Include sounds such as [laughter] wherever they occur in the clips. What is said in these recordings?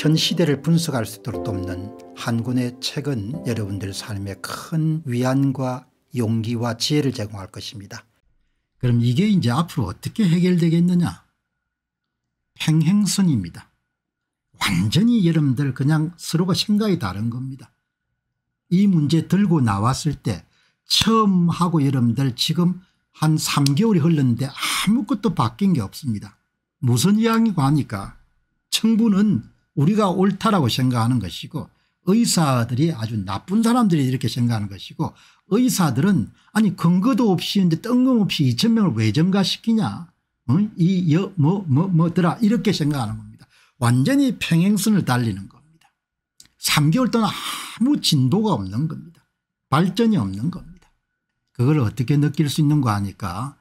현 시대를 분석할 수 있도록 돕는 한군의 책은 여러분들 삶에 큰 위안과 용기와 지혜를 제공할 것입니다. 그럼 이게 이제 앞으로 어떻게 해결되겠느냐 평행선입니다. 완전히 여러분들 그냥 서로가 생각이 다른 겁니다. 이 문제 들고 나왔을 때 처음 하고 여러분들 지금 한 3개월이 흘렀는데 아무것도 바뀐 게 없습니다. 무슨 이야기고 하니까 청부는 우리가 옳다라고 생각하는 것이고 의사들이 아주 나쁜 사람들이 이렇게 생각하는 것이고 의사들은 아니 근거도 없이 근데 뜬금없이 2천 명을 왜 증가시키냐 응? 이뭐뭐 뭐, 뭐더라 이렇게 생각하는 겁니다. 완전히 평행선을 달리는 겁니다. 3개월 동안 아무 진도가 없는 겁니다. 발전이 없는 겁니다. 그걸 어떻게 느낄 수있는거아니까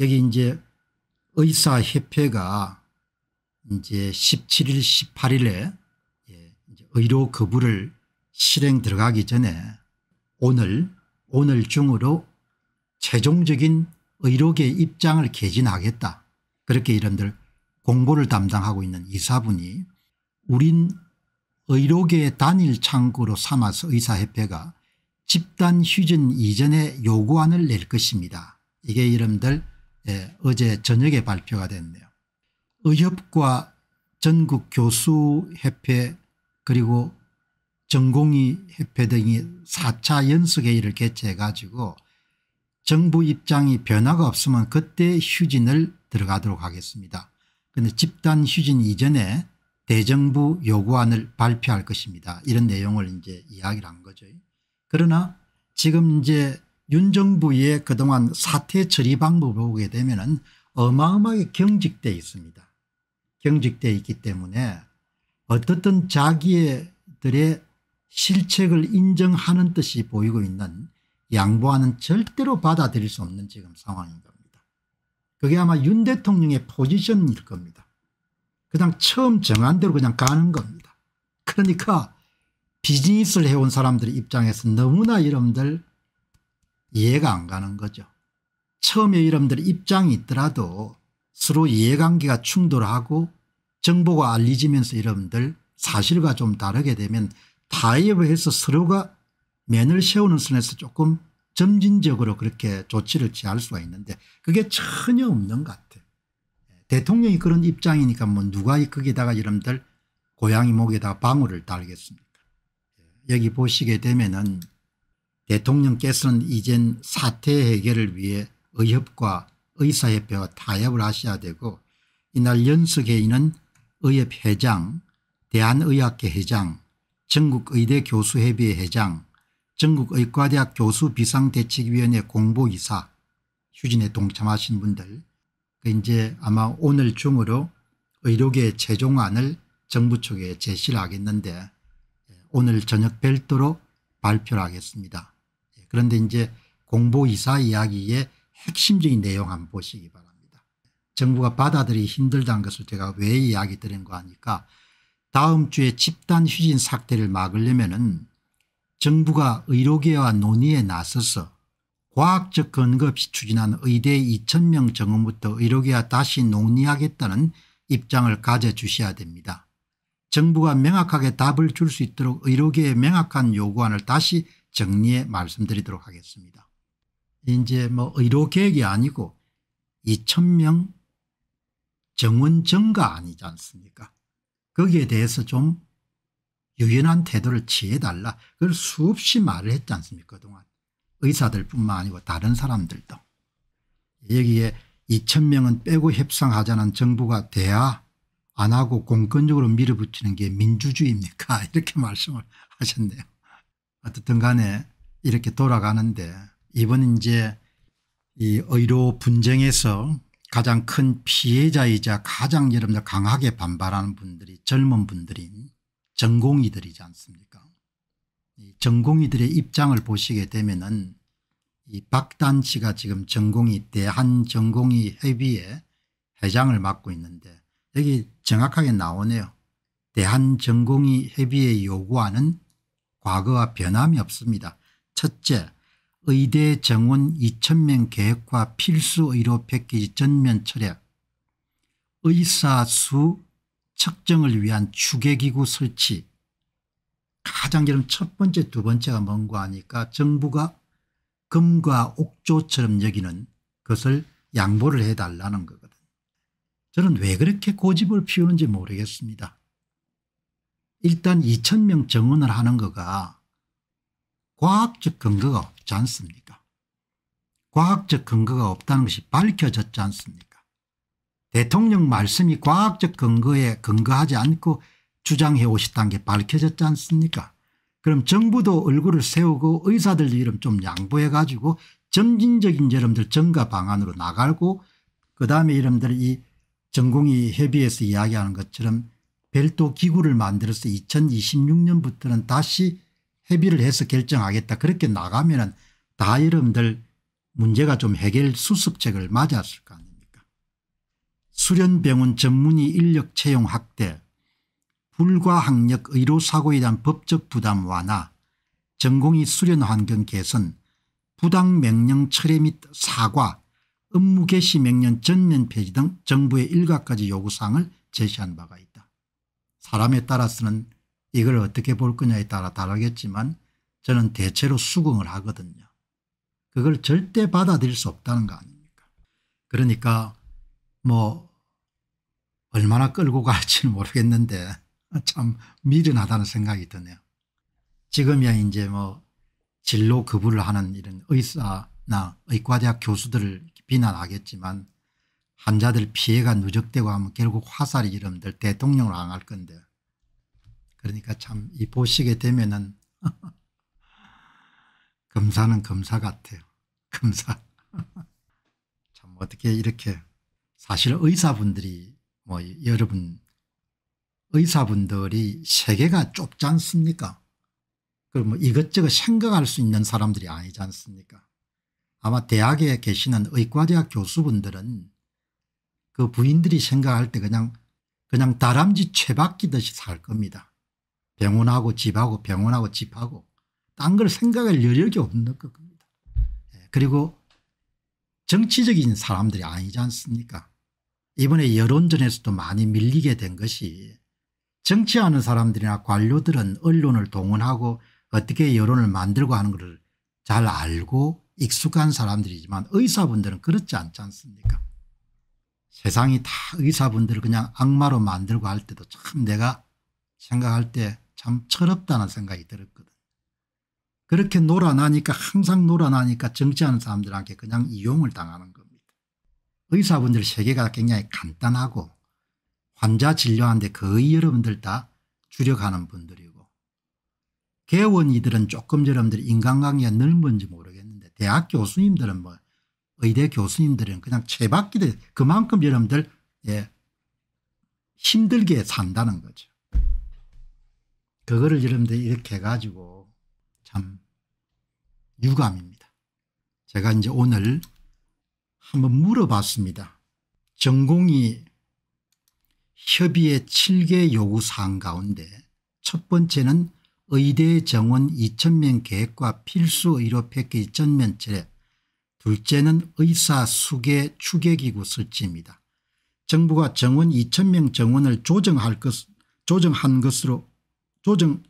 여기 이제 의사협회가 이제 17일 18일에 의료 거부를 실행 들어가기 전에 오늘 오늘 중으로 최종적인 의료계 입장을 개진하겠다 그렇게 이름들 공고를 담당하고 있는 이사분이 우린 의료계의 단일 창구로 삼아서 의사협회가 집단 휴진 이전에 요구안을 낼 것입니다. 이게 이름들 예, 어제 저녁에 발표가 됐네요. 의협과 전국 교수협회 그리고 전공의 협회 등이 4차 연수회의를 개최해 가지고 정부 입장이 변화가 없으면 그때 휴진을 들어가도록 하겠습니다. 그런데 집단 휴진 이전에 대정부 요구안을 발표할 것입니다. 이런 내용을 이제 이야기를 한 거죠. 그러나 지금 이제 윤 정부의 그동안 사태 처리 방법을 보게 되면 어마어마하게 경직돼 있습니다. 경직되어 있기 때문에 어떻든 자기들의 실책을 인정하는 뜻이 보이고 있는 양보하는 절대로 받아들일 수 없는 지금 상황인 겁니다. 그게 아마 윤 대통령의 포지션일 겁니다. 그냥 처음 정한 대로 그냥 가는 겁니다. 그러니까 비즈니스를 해온 사람들 의 입장에서 너무나 여러분들 이해가 안 가는 거죠. 처음에 여러분들 입장이 있더라도 서로 이해관계가 충돌하고 정보가 알려지면서 여러분들 사실과 좀 다르게 되면 타협해서 을 서로가 면을 세우는 선에서 조금 점진적으로 그렇게 조치를 취할 수가 있는데 그게 전혀 없는 것 같아요. 예, 대통령이 그런 입장이니까 뭐 누가 거기다가 여러분들 고양이 목에다 방울을 달겠습니까 예, 여기 보시게 되면은 대통령께서는 이젠 사태 해결을 위해 의협과 의사협회와 타협을 하셔야 되고 이날 연석회의는 의협 회장, 대한의학계 회장, 전국의대 교수협의 회장, 회 전국의과대학 교수 비상대책위원회 공보이사 추진에 동참하신 분들 그 이제 아마 오늘 중으로 의료계 최종안을 정부 측에 제시를 하겠는데 예, 오늘 저녁 별도로 발표를 하겠습니다. 예, 그런데 이제 공보이사 이야기의 핵심적인 내용 한번 보시기 바랍니다. 정부가 받아들이기 힘들다는 것을 제가 왜 이야기 드린 거 하니까 다음 주에 집단 휴진 삭제를 막으려면 은 정부가 의료계와 논의에 나서서 과학적 근거 없이 추진한 의대 2천명 정원부터 의료계와 다시 논의하겠다는 입장을 가져주셔야 됩니다. 정부가 명확하게 답을 줄 수 있도록 의료계의 명확한 요구안을 다시 정리해 말씀드리도록 하겠습니다. 이제 뭐 의료계획이 아니고 2천명 정원 정가 아니지 않습니까 거기에 대해서 좀 유연한 태도를 취해달라 그걸 수없이 말을 했지 않습니까 그동안 의사들뿐만 아니고 다른 사람들도 여기에 2천 명은 빼고 협상하자는 정부가 돼야 안 하고 공권적으로 밀어붙이는 게 민주주의입니까 [laughs] 이렇게 말씀을 하셨네요. 어쨌든 간에 이렇게 돌아가는데 이번 이제 이 의료 분쟁에서 가장 큰 피해자이자 가장 여러분들 강하게 반발하는 분들이 젊은 분들인 전공이들이지 않습니까 전공이들의 입장을 보시게 되면 은이 박단 씨가 지금 전공이대한전공이 회비에 회장을 맡고 있는데 여기 정확하게 나오네요. 대한전공이 회비에 요구하는 과거와 변함이 없습니다. 첫째 의대 정원 2천명 계획과 필수 의료 패키지 전면 철회 의사 수 측정을 위한 추계기구 설치 가장 지금 첫 번째 두 번째가 뭔가 하니까 정부가 금과 옥조처럼 여기는 것을 양보를 해달라는 거거든 저는 왜 그렇게 고집을 피우는지 모르겠습니다. 일단 2천명 정원을 하는 거가 과학적 근거가 없지 않습니까? 과학적 근거가 없다는 것이 밝혀졌지 않습니까? 대통령 말씀이 과학적 근거에 근거하지 않고 주장해 오셨다는 게 밝혀졌지 않습니까? 그럼 정부도 얼굴을 세우고 의사들 이름 좀 양보해 가지고 점진적인 여러분들 정가 방안으로 나가고 그다음에 여러분들 이 전공의 협의에서 이야기하는 것처럼 별도 기구를 만들어서 2026년부터는 다시 회비를 해서 결정하겠다 그렇게 나가면 은다 여러분들 문제가 좀 해결 수습책을 맞았을 거 아닙니까 수련병원 전문의 인력 채용 확대 불과학력 의료사고에 대한 법적 부담 완화 전공의 수련 환경 개선 부당 명령 철회 및 사과 업무 개시 명령 전면 폐지 등 정부의 일각까지 요구사항을 제시한 바가 있다. 사람에 따라서는 이걸 어떻게 볼 거냐에 따라 다르겠지만 저는 대체로 수긍을 하거든요. 그걸 절대 받아들일 수 없다는 거 아닙니까 그러니까 뭐 얼마나 끌고 갈지는 모르겠는데 참 미련하다는 생각이 드네요. 지금이야 이제 뭐 진로 거부를 하는 이런 의사나 의과대학 교수들을 비난하겠지만 환자들 피해가 누적되고 하면 결국 화살이 이름들 대통령을 안할 건데 그러니까 참 이 보시게 되면은 [laughs] 검사는 검사 같아요. 검사. [laughs] 참 어떻게 이렇게 사실 의사분들이 뭐 여러분 의사분들이 세계가 좁지 않습니까? 그럼 뭐 이것저것 생각할 수 있는 사람들이 아니지 않습니까? 아마 대학에 계시는 의과대학 교수분들은 그 부인들이 생각할 때 그냥 그냥 다람쥐 채 바뀌듯이 살 겁니다. 병원하고 집하고 병원하고 집하고 딴 걸 생각할 여력이 없는 겁니다. 예, 그리고 정치적인 사람들이 아니지 않습니까 이번에 여론전에서도 많이 밀리게 된 것이 정치하는 사람들이나 관료들은 언론을 동원하고 어떻게 여론을 만들고 하는 것을 잘 알고 익숙한 사람들이지만 의사분들은 그렇지 않지 않습니까 세상이 다 의사분들을 그냥 악마로 만들고 할 때도 참 내가 생각할 때참 철없다는 생각이 들었거든. 그렇게 놀아나니까 항상 놀아나니까 정치하는 사람들한테 그냥 이용을 당하는 겁니다. 의사분들 세계가 굉장히 간단하고 환자 진료하는데 거의 여러분들 다 주력하는 분들이고 개원이들은 조금 여러분들 인간관계가 넓은지 모르겠는데 대학 교수님들은 뭐 의대 교수님들은 그냥 채바퀴 돼 그만큼 여러분들 예 힘들게 산다는 거죠. 그거를 여러분들 이렇게 해가지고 참 유감입니다. 제가 이제 오늘 한번 물어봤습니다. 전공이 협의의 7개 요구사항 가운데 첫 번째는 의대 정원 2천명 계획과 필수 의료 패키지 전면 체회 둘째는 의사 수계 추계기구 설치입니다. 정부가 정원 2천명 정원을 조정할 것, 조정한 것으로 조정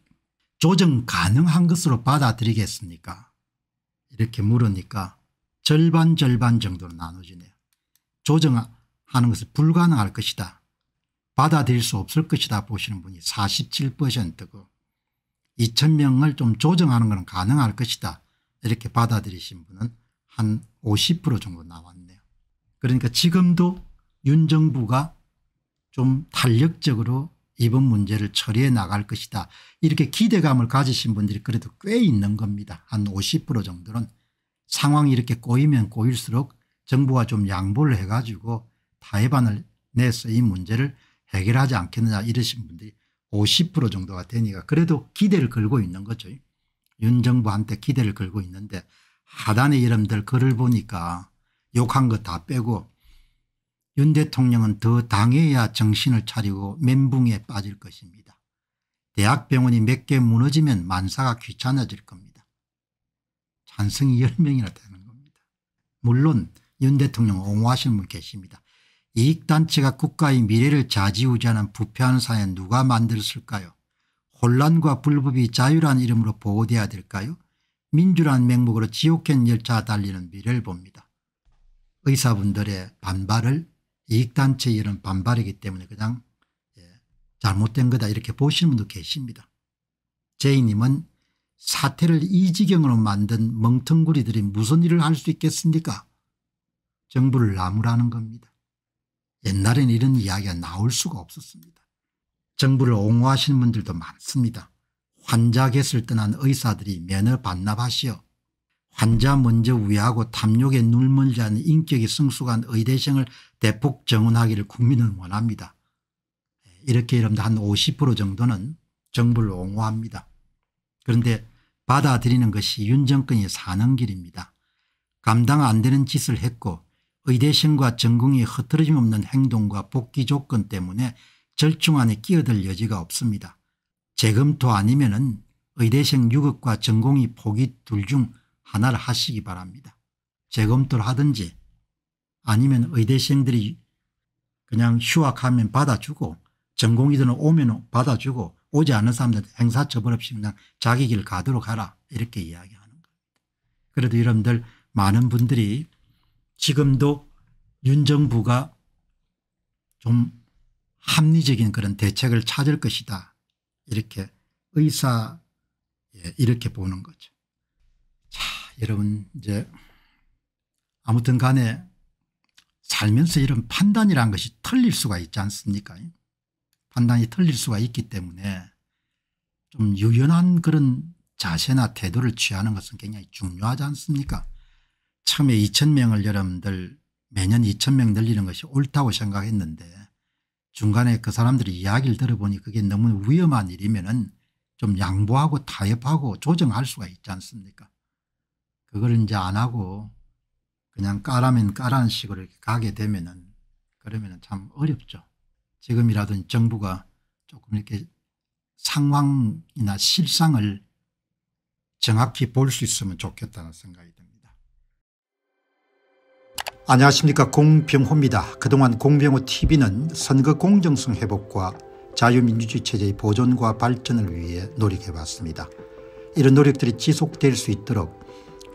조정 가능한 것으로 받아들이겠습니까 이렇게 물으니까 절반 절반 정도로 나눠지네요. 조정하는 것은 불가능할 것이다. 받아들일 수 없을 것이다 보시는 분이 47%고 2,000명을 좀 조정하는 것은 가능할 것이다. 이렇게 받아들이신 분은 한 50% 정도 나왔네요. 그러니까 지금도 윤 정부가 좀 탄력적으로 이번 문제를 처리해 나갈 것이다 이렇게 기대감을 가지신 분들이 그래도 꽤 있는 겁니다. 한 50% 정도는 상황이 이렇게 꼬이면 꼬일수록 정부가 좀 양보를 해가지고 타협안을 내서 이 문제를 해결하지 않겠느냐 이러신 분들이 50% 정도가 되니까 그래도 기대를 걸고 있는 거죠. 윤 정부한테 기대를 걸고 있는데 하단의 이름들 글을 보니까 욕한 거 다 빼고 윤 대통령은 더 당해야 정신을 차리고 멘붕에 빠질 것입니다. 대학병원이 몇 개 무너지면 만사가 귀찮아질 겁니다. 찬성이 10명이나 되는 겁니다. 물론 윤 대통령 옹호하시는 분 계십니다. 이익단체가 국가의 미래를 좌지우지하는 부패한 사회 누가 만들었을까요? 혼란과 불법이 자유란 이름으로 보호돼야 될까요? 민주란 명목으로 지옥행 열차 달리는 미래를 봅니다. 의사분들의 반발을 이익단체 이런 반발이기 때문에 그냥 예, 잘못된 거다 이렇게 보시는 분도 계십니다. 제이님은 사태를 이 지경으로 만든 멍텅구리들이 무슨 일을 할 수 있겠습니까 정부를 나무라는 겁니다. 옛날엔 이런 이야기가 나올 수가 없었습니다. 정부를 옹호하시는 분들도 많습니다. 환자 겟을 떠난 의사들이 면허 반납하시어 환자 먼저 위하고 탐욕에 눌멀지 않는 인격이 성숙한 의대생을 대폭 정원하기를 국민은 원합니다. 이렇게 여러분들 한 50% 정도는 정부를 옹호합니다. 그런데 받아들이는 것이 윤 정권이 사는 길입니다. 감당 안 되는 짓을 했고 의대생과 전공이 흐트러짐 없는 행동과 복귀 조건 때문에 절충 안에 끼어들 여지가 없습니다. 재검토 아니면 은 의대생 유급과 전공이 포기 둘중 하나를 하시기 바랍니다. 재검토를 하든지 아니면 의대생들이 그냥 휴학하면 받아주고 전공이들은 오면 받아주고 오지 않은 사람들 행사처벌 없이 그냥 자기 길 가도록 하라 이렇게 이야기하는 겁니다. 그래도 여러분들 많은 분들이 지금도 윤 정부가 좀 합리적인 그런 대책을 찾을 것이다 이렇게 의사 이렇게 보는 거죠. 여러분 이제 아무튼 간에 살면서 이런 판단이란 것이 틀릴 수가 있지 않습니까 판단이 틀릴 수가 있기 때문에 좀 유연한 그런 자세나 태도를 취하는 것은 굉장히 중요하지 않습니까 처음에 2천명을 여러분들 매년 2천명 늘리는 것이 옳다고 생각했는데 중간에 그 사람들이 이야기를 들어보니 그게 너무 위험한 일이면 은좀 양보하고 타협하고 조정할 수가 있지 않습니까 그걸 이제 안 하고 그냥 까라면 까라는 식으로 이렇게 가게 되면은 그러면은 참 어렵죠. 지금이라도 정부가 조금 이렇게 상황이나 실상을 정확히 볼 수 있으면 좋겠다는 생각이 듭니다. 안녕하십니까 공병호입니다. 그동안 공병호TV는 선거 공정성 회복과 자유민주주의 체제의 보존과 발전을 위해 노력해왔습니다. 이런 노력들이 지속될 수 있도록